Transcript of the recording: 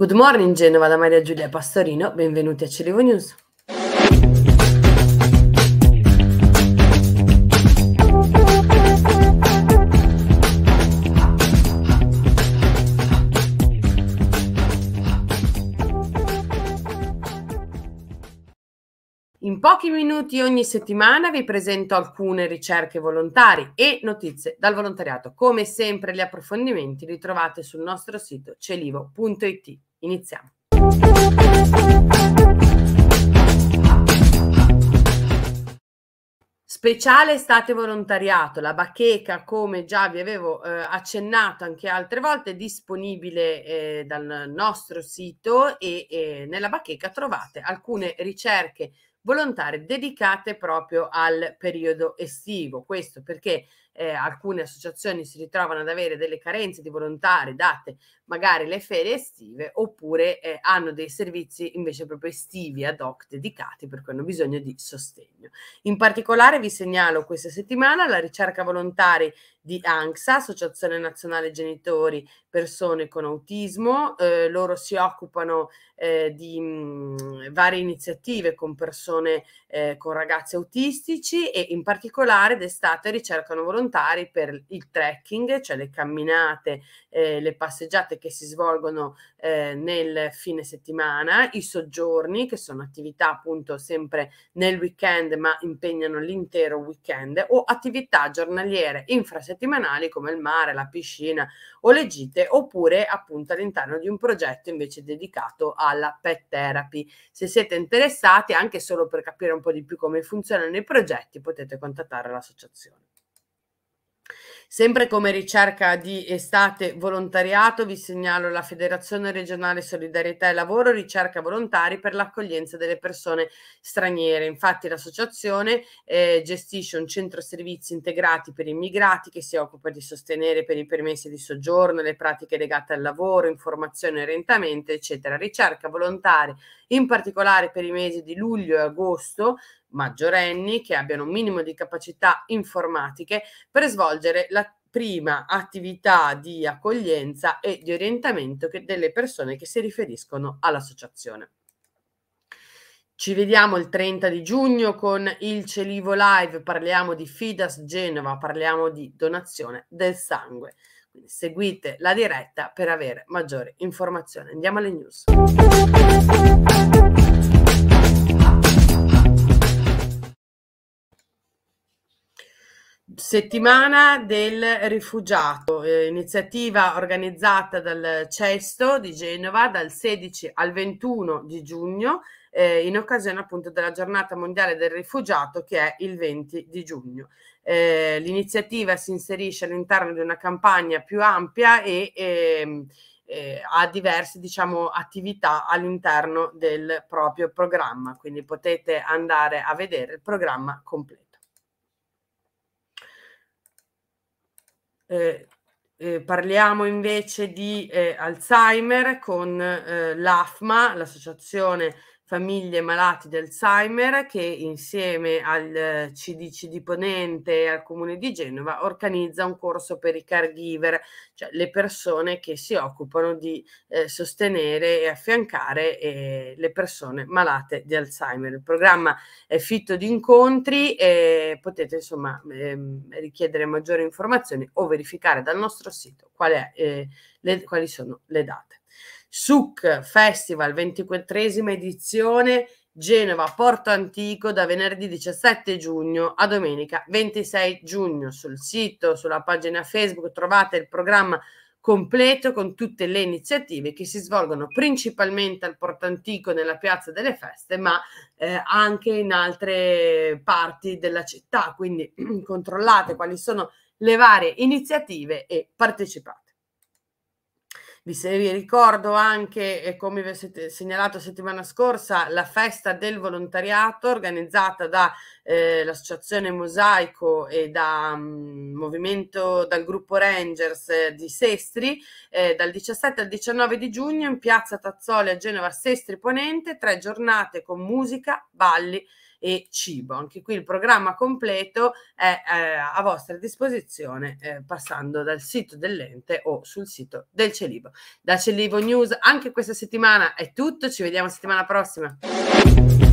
Good morning Genova da Maria Giulia Pastorino, benvenuti a Cilevo News. In pochi minuti ogni settimana vi presento alcune ricerche volontari e notizie dal volontariato. Come sempre gli approfondimenti li trovate sul nostro sito celivo.it. Iniziamo. Speciale estate volontariato, la bacheca come già vi avevo eh, accennato anche altre volte è disponibile eh, dal nostro sito e eh, nella bacheca trovate alcune ricerche volontarie dedicate proprio al periodo estivo. Questo perché eh, alcune associazioni si ritrovano ad avere delle carenze di volontari date magari le ferie estive oppure eh, hanno dei servizi invece proprio estivi ad hoc dedicati per cui hanno bisogno di sostegno. In particolare vi segnalo questa settimana la ricerca volontari di ANXA, Associazione Nazionale Genitori Persone con Autismo. Eh, loro si occupano eh, di, mm, varie iniziative con persone, eh, con ragazzi autistici e in particolare d'estate ricercano volontari per il trekking, cioè le camminate, eh, le passeggiate che si svolgono eh, nel fine settimana, i soggiorni che sono attività appunto sempre nel weekend ma impegnano l'intero weekend o attività giornaliere infrasettimanali come il mare, la piscina o le gite oppure appunto all'interno di un progetto invece dedicato alla pet therapy. Se siete interessati, anche solo per capire un po' di più come funzionano i progetti, potete contattare l'associazione. Sempre come ricerca di estate volontariato, vi segnalo la Federazione regionale Solidarietà e Lavoro ricerca volontari per l'accoglienza delle persone straniere. Infatti l'associazione eh, gestisce un centro servizi integrati per immigrati che si occupa di sostenere per i permessi di soggiorno, le pratiche legate al lavoro, informazione e orientamento, eccetera. Ricerca volontari in particolare per i mesi di luglio e agosto, maggiorenni che abbiano un minimo di capacità informatiche per svolgere la prima attività di accoglienza e di orientamento delle persone che si riferiscono all'associazione. Ci vediamo il 30 di giugno con il Celivo Live, parliamo di Fidas Genova, parliamo di donazione del sangue. Quindi seguite la diretta per avere maggiori informazioni. Andiamo alle news. Settimana del rifugiato, eh, iniziativa organizzata dal Cesto di Genova dal 16 al 21 di giugno eh, in occasione appunto della giornata mondiale del rifugiato che è il 20 di giugno. Eh, l'iniziativa si inserisce all'interno di una campagna più ampia e ehm, eh, ha diverse diciamo, attività all'interno del proprio programma, quindi potete andare a vedere il programma completo. Eh, eh, parliamo invece di eh, Alzheimer con eh, l'AFMA, l'Associazione famiglie malate di Alzheimer che insieme al CDC eh, di Ponente e al Comune di Genova organizza un corso per i caregiver, cioè le persone che si occupano di eh, sostenere e affiancare eh, le persone malate di Alzheimer. Il programma è fitto di incontri e potete insomma ehm, richiedere maggiori informazioni o verificare dal nostro sito è, eh, le, quali sono le date. SUC Festival 24esima edizione Genova Porto Antico da venerdì 17 giugno a domenica 26 giugno. Sul sito, sulla pagina Facebook trovate il programma completo con tutte le iniziative che si svolgono principalmente al Porto Antico nella Piazza delle Feste, ma eh, anche in altre parti della città, quindi controllate quali sono le varie iniziative e partecipate. Vi, vi ricordo anche, eh, come vi ho segnalato settimana scorsa, la festa del volontariato organizzata dall'Associazione eh, Mosaico e da, um, movimento, dal gruppo Rangers eh, di Sestri eh, dal 17 al 19 di giugno in piazza Tazzoli a Genova Sestri Ponente, tre giornate con musica, balli e cibo. Anche qui il programma completo è eh, a vostra disposizione eh, passando dal sito dell'ente o sul sito del Celivo. Da Celivo News anche questa settimana è tutto, ci vediamo settimana prossima.